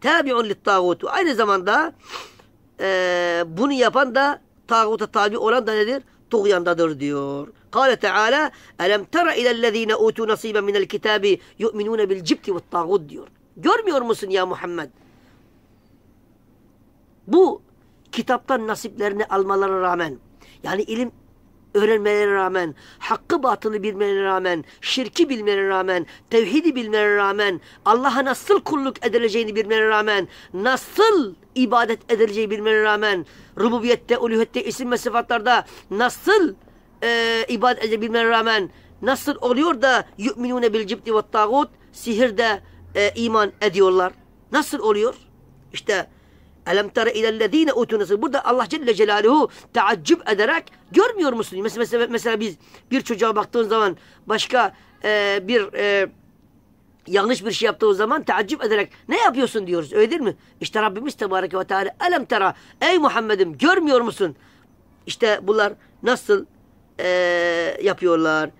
Tabi'un littağutu. Aynı zamanda e, bunu yapan da tağuta tabi olan da nedir? Tuğyandadır diyor. Kale Teala Elem tera ilellezine utu nasiben minel kitabi yu'minune bil cipti ve tağut diyor. Görmüyor musun ya Muhammed? Bu kitaptan nasiplerini almalara rağmen yani ilim öğrenmelerine rağmen, hakkı batılı bilmelerine rağmen, şirki bilmelerine rağmen, tevhidi bilmelerine rağmen, Allah'a nasıl kulluk edileceğini bilmelerine rağmen, nasıl ibadet edileceği bilmelerine rağmen, rububiyette, uluhiyette, isim ve sıfatlarda nasıl e, ibadet edebilmelerine rağmen, nasıl oluyor da yu'minune bil cibdi ve tağut, sihirde e, iman ediyorlar. Nasıl oluyor? İşte bu Elem tara ilellezine utunası. Burada Allah Celle Celaluhu taaccüp ederek görmüyor musun? Mesela, mesela, mesela biz bir çocuğa baktığın zaman başka e, bir e, yanlış bir şey yaptığı zaman taaccüp ederek ne yapıyorsun diyoruz. Öyle değil mi? İşte Rabbimiz Tebareke ve Teala elem tara ey Muhammed'im görmüyor musun? İşte bunlar nasıl e, yapıyorlar?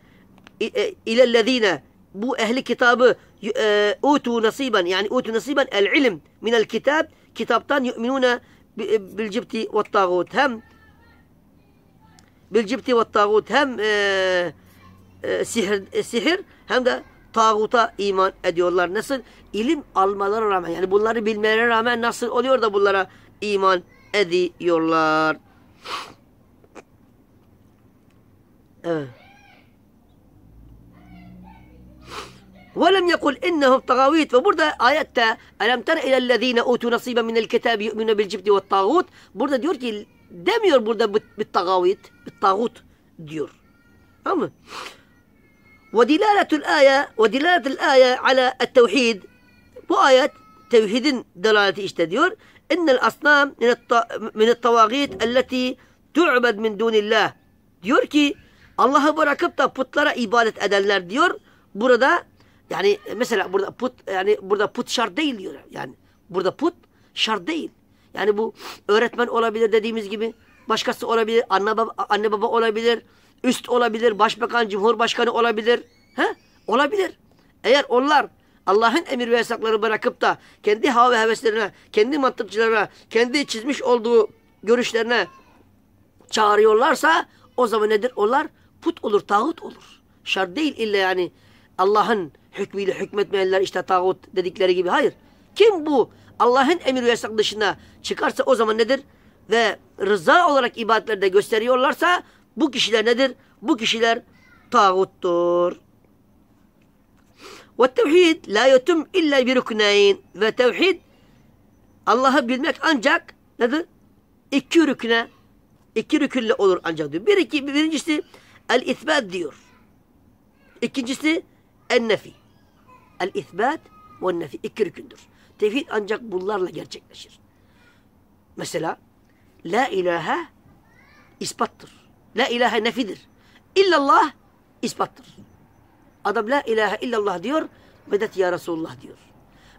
E, ilellezine bu ehli kitabı e, utu nasiben yani utu nasiben el ilim minel kitab kitaptan yu'minune e, bil cibti ve tağut hem bil cibti ve tağut hem e, e, sihir, e, sihir hem de tağuta iman ediyorlar. Nasıl? ilim almalara rağmen yani bunları bilmelerine rağmen nasıl oluyor da bunlara iman ediyorlar. Evet. ولم يقل إنهم طغاويت فبرد ايات ألم تر إلى الذين أوتوا نصيبا من الكتاب يؤمنون بالجبت والطاغوت برد ديورتي دمير برد بالطغاويت بالطاغوت ديور أم ودلالة الآية ودلالة الآية على التوحيد وآيات توحيد دلالة ايش اشتديور إن الأصنام من من الطواغيت التي تعبد من دون الله ديوركي الله بركبتا بطلر إبادة أدلر ديور برده Yani e, mesela burada put yani burada put şart değil diyor. Yani burada put şart değil. Yani bu öğretmen olabilir dediğimiz gibi başkası olabilir, anne baba, anne baba olabilir, üst olabilir, başbakan, cumhurbaşkanı olabilir. He? Olabilir. Eğer onlar Allah'ın emir ve yasakları bırakıp da kendi hava ve heveslerine, kendi mantıkçılarına, kendi çizmiş olduğu görüşlerine çağırıyorlarsa o zaman nedir? Onlar put olur, tağut olur. Şart değil illa yani Allah'ın hükmüyle hükmetmeyenler işte tağut dedikleri gibi. Hayır. Kim bu Allah'ın emir ve yasak dışına çıkarsa o zaman nedir? Ve rıza olarak ibadetlerde gösteriyorlarsa bu kişiler nedir? Bu kişiler tağuttur. Ve tevhid la yetum illa bir rükneyn. Ve tevhid Allah'ı bilmek ancak nedir? İki rükne, iki rükünle olur ancak diyor. Bir, iki, birincisi el itbat diyor. İkincisi ennefi. El ithbat ve nefi iki rükündür. Tevhid ancak bunlarla gerçekleşir. Mesela la ilahe ispattır. La ilahe nefidir. İllallah ispattır. Adam la ilahe illallah diyor, medet ya Resulullah diyor.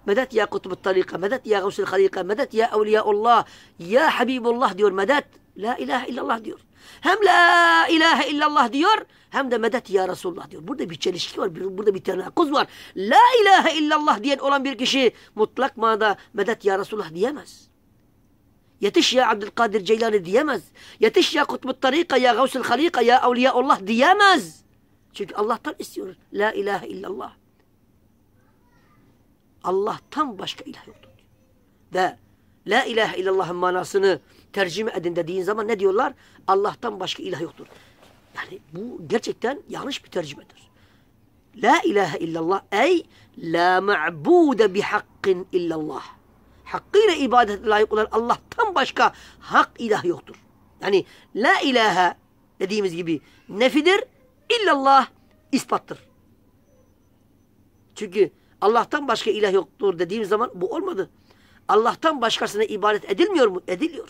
Medet ya kutub tarika, medet ya gavsul harika, medet ya evliyaullah, ya habibullah diyor, medet. La ilahe illallah diyor. Hem la ilahe illallah diyor hem de medet ya Resulullah diyor. Burada bir çelişki var, bir, burada bir tenakuz var. La ilahe illallah diyen olan bir kişi mutlak manada medet ya Resulullah diyemez. Yetiş ya Abdülkadir Ceylani diyemez. Yetiş ya Kutbut Tarika ya Gavsul Halika ya Allah diyemez. Çünkü Allah'tan istiyoruz. La ilahe illallah. Allah'tan başka ilah yoktur. Ve La ilahe illallah'ın manasını tercüme edin dediğin zaman ne diyorlar? Allah'tan başka ilah yoktur. Yani bu gerçekten yanlış bir tercümedir. La ilahe illallah ey la ma'bude bi hakkin illallah. Hakkıyla ibadet layık olan Allah'tan başka hak ilah yoktur. Yani la ilahe dediğimiz gibi nefidir, illallah ispattır. Çünkü Allah'tan başka ilah yoktur dediğim zaman bu olmadı. Allah'tan başkasına ibadet edilmiyor mu? Ediliyor.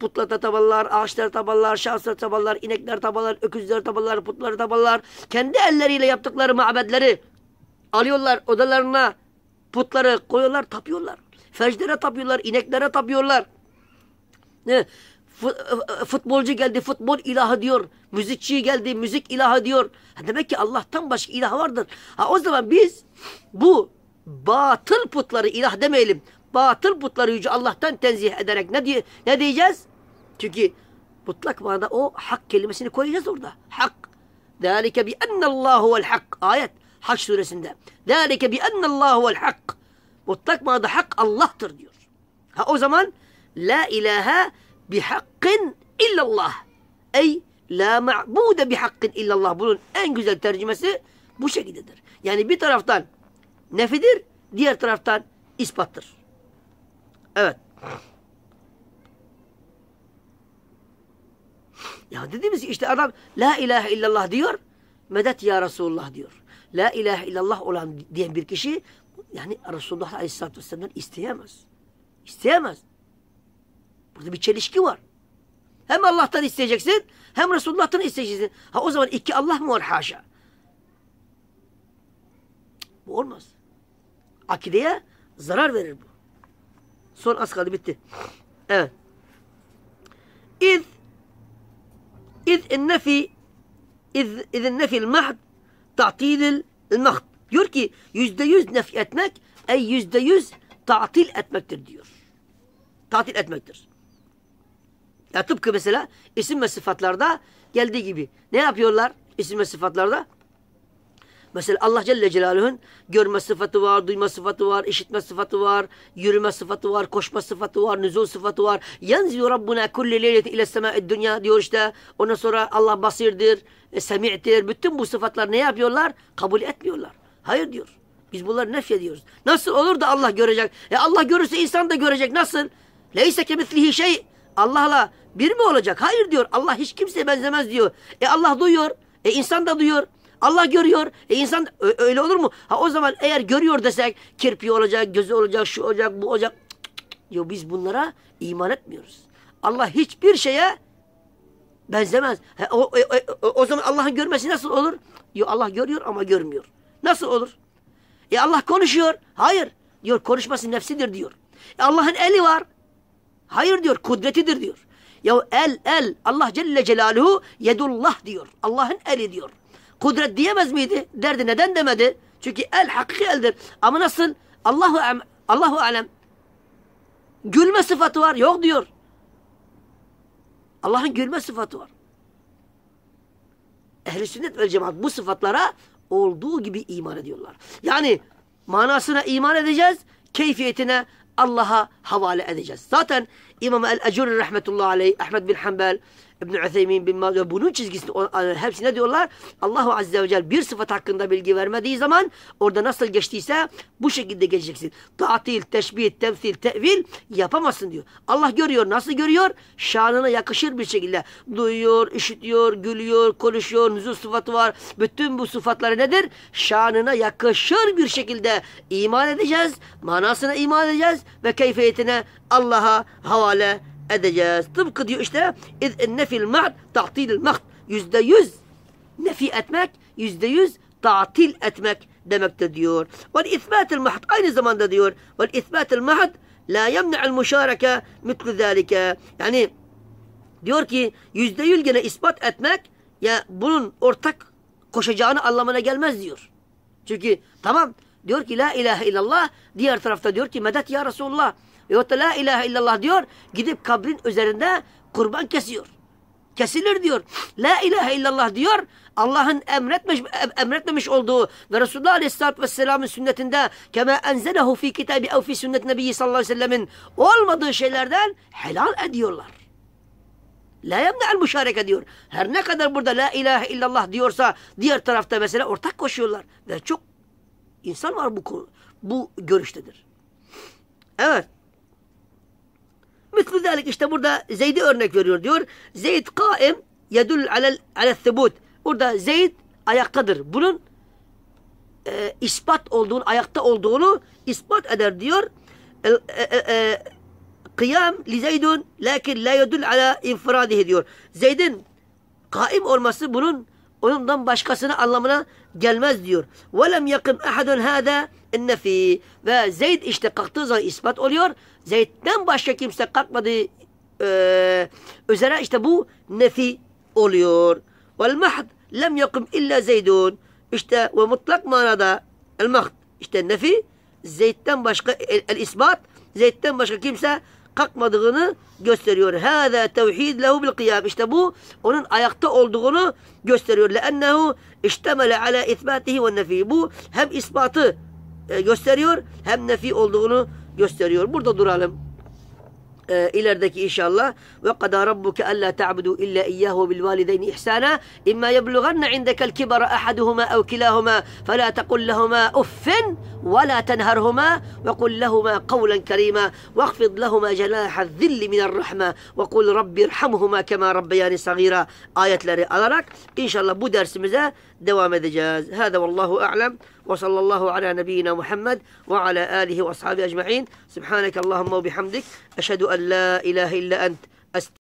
Putlara tabanlar, ağaçlara tabanlar, şahslara tabanlar, inekler tabanlar, öküzler tabanlar, putlara tabanlar. Kendi elleriyle yaptıkları mabedleri alıyorlar odalarına putları koyuyorlar, tapıyorlar. Fecdere tapıyorlar, ineklere tapıyorlar. Ne? E, futbolcu geldi futbol ilahı diyor. Müzikçi geldi müzik ilahı diyor. Ha demek ki Allah'tan başka ilah vardır. Ha o zaman biz bu batıl putları ilah demeyelim batıl putları yüce Allah'tan tenzih ederek ne, diye, ne diyeceğiz? Çünkü mutlak manada o hak kelimesini koyacağız orada. Hak. ذَٰلِكَ بِأَنَّ اللّٰهُ hak Ayet. Haç suresinde. ذَٰلِكَ بِأَنَّ اللّٰهُ hak Mutlak manada hak Allah'tır diyor. Ha o zaman La ilahe bi bihakkin illallah. Ey la ma'bude bihakkin illallah. Bunun en güzel tercümesi bu şekildedir. Yani bir taraftan nefidir, diğer taraftan ispattır. Evet. Ya dediğimiz işte adam La ilahe illallah diyor, medet ya Resulullah diyor. La ilahe illallah olan diyen bir kişi yani Resulullah Aleyhisselatü Vesselam'dan isteyemez. İsteyemez. Burada bir çelişki var. Hem Allah'tan isteyeceksin, hem Resulullah'tan isteyeceksin. Ha o zaman iki Allah mı var haşa? Bu olmaz. Akideye zarar verir bu. Son az kaldı bitti. Evet. İz İz nefi İz iz nefi mahd ta'til mahd. Diyor ki yüzde yüz nef etmek ey yüzde yüz tatil etmektir diyor. Tatil etmektir. Ya tıpkı mesela isim ve sıfatlarda geldiği gibi. Ne yapıyorlar isim ve sıfatlarda? Mesela Allah Celle Celaluhu'nun görme sıfatı var, duyma sıfatı var, işitme sıfatı var, yürüme sıfatı var, koşma sıfatı var, nüzul sıfatı var. Yanziyor Rabbuna kulle leyleti ile sema'id dünya diyor işte. Ondan sonra Allah basirdir, e, semi'tir. Bütün bu sıfatlar ne yapıyorlar? Kabul etmiyorlar. Hayır diyor. Biz bunları nef ediyoruz. Nasıl olur da Allah görecek? E Allah görürse insan da görecek. Nasıl? Leyse kemitlihi şey. Allah'la bir mi olacak? Hayır diyor. Allah hiç kimseye benzemez diyor. E Allah duyuyor. E insan da duyuyor. Allah görüyor. E insan öyle olur mu? Ha o zaman eğer görüyor desek kirpi olacak, gözü olacak, şu olacak, bu olacak. Yo biz bunlara iman etmiyoruz. Allah hiçbir şeye benzemez. He, o, o, e, e, o, o zaman Allah'ın görmesi nasıl olur? Yo Allah görüyor ama görmüyor. Nasıl olur? E Allah konuşuyor. Hayır. Diyor konuşması nefsidir diyor. E Allah'ın eli var. Hayır diyor kudretidir diyor. Ya el el Allah Celle Celaluhu yedullah diyor. Allah'ın eli diyor kudret diyemez miydi? Derdi neden demedi? Çünkü el hakiki eldir. Ama nasıl? Allahu alem, Allahu alem. Gülme sıfatı var. Yok diyor. Allah'ın gülme sıfatı var. Ehli sünnet ve cemaat bu sıfatlara olduğu gibi iman ediyorlar. Yani manasına iman edeceğiz, keyfiyetine Allah'a havale edeceğiz. Zaten İmam El-Ecuri rahmetullahi aleyh, Ahmed bin Hanbel, İbn Ütheymin bin Maz bunun çizgisini hepsi diyorlar? Allahu Azze ve Celle bir sıfat hakkında bilgi vermediği zaman orada nasıl geçtiyse bu şekilde geçeceksin. Tatil, teşbih, temsil, tevil yapamazsın diyor. Allah görüyor. Nasıl görüyor? Şanına yakışır bir şekilde. Duyuyor, işitiyor, gülüyor, konuşuyor, nüzul sıfatı var. Bütün bu sıfatları nedir? Şanına yakışır bir şekilde iman edeceğiz. Manasına iman edeceğiz ve keyfiyetine Allah'a havale edeceğiz. Tıpkı diyor işte nefil mahd, ta'til mahd, yüzde yüz nefi etmek yüzde yüz ta'til etmek demekte diyor. Ve isbatil mahd aynı zamanda diyor. Ve isbatil mahd la yemne'l müşareke mitlu zalike. Yani diyor ki yüzde yüz gene ispat etmek ya bunun ortak koşacağını anlamına gelmez diyor. Çünkü tamam diyor ki la ilahe illallah diğer tarafta diyor ki medet ya Resulullah. Veyahut da la ilahe illallah diyor. Gidip kabrin üzerinde kurban kesiyor. Kesilir diyor. La ilahe illallah diyor. Allah'ın emretmiş, emretmemiş olduğu ve Resulullah Aleyhisselatü Vesselam'ın sünnetinde keme enzelehu fi kitabı ev fi sünnet nebiyyi sallallahu aleyhi ve sellemin olmadığı şeylerden helal ediyorlar. La yemne'el müşareke diyor. Her ne kadar burada la ilahe illallah diyorsa diğer tarafta mesela ortak koşuyorlar. Ve çok insan var bu bu görüştedir. Evet. Mislu zelik işte burada Zeyd'i örnek veriyor diyor. Zeyd kaim yedül alel, alel thibut. Burada Zeyd ayaktadır. Bunun e, ispat olduğunu, ayakta olduğunu ispat eder diyor. E, e, e, kıyam li zeydun lakin la yedül ala infiradihi diyor. Zeyd'in kaim olması bunun onundan başkasını anlamına gelmez diyor. وَلَمْ يَقِمْ اَحَدٌ هَذَا اِنَّ Ve Zeyd işte kalktığı zaman ispat oluyor. Zeyd'den başka kimse kalkmadı e, üzere işte bu nefi oluyor. وَالْمَحْدْ lem yakum illa zeydun. İşte ve mutlak manada el mahd işte nefi zeytten başka el, el isbat zeytten başka kimse kalkmadığını gösteriyor. Hâzâ tevhid lehu bil kıyam. İşte bu onun ayakta olduğunu gösteriyor. Leennehu iştemele ala itmatihi ve nefi. Bu hem ispatı e, gösteriyor hem nefi olduğunu gösteriyor. Burada duralım. E, ilerideki inşallah ve kadâ rabbuke ellâ ta'budu illâ iyyâhu bil valideyni ihsâna imma yeblughanne indekel kibara ahaduhuma ev kilâhuma felâ tequl lehuma uffin ولا تنهرهما وقل لهما قولا كريما واخفض لهما جناح الذل من الرحمة وقل رب ارحمهما كما ربياني صغيرا آية لري ألرك إن شاء الله بودر سمزة دوام دجاز هذا والله أعلم وصلى الله على نبينا محمد وعلى آله وأصحابه أجمعين سبحانك اللهم وبحمدك أشهد أن لا إله إلا أنت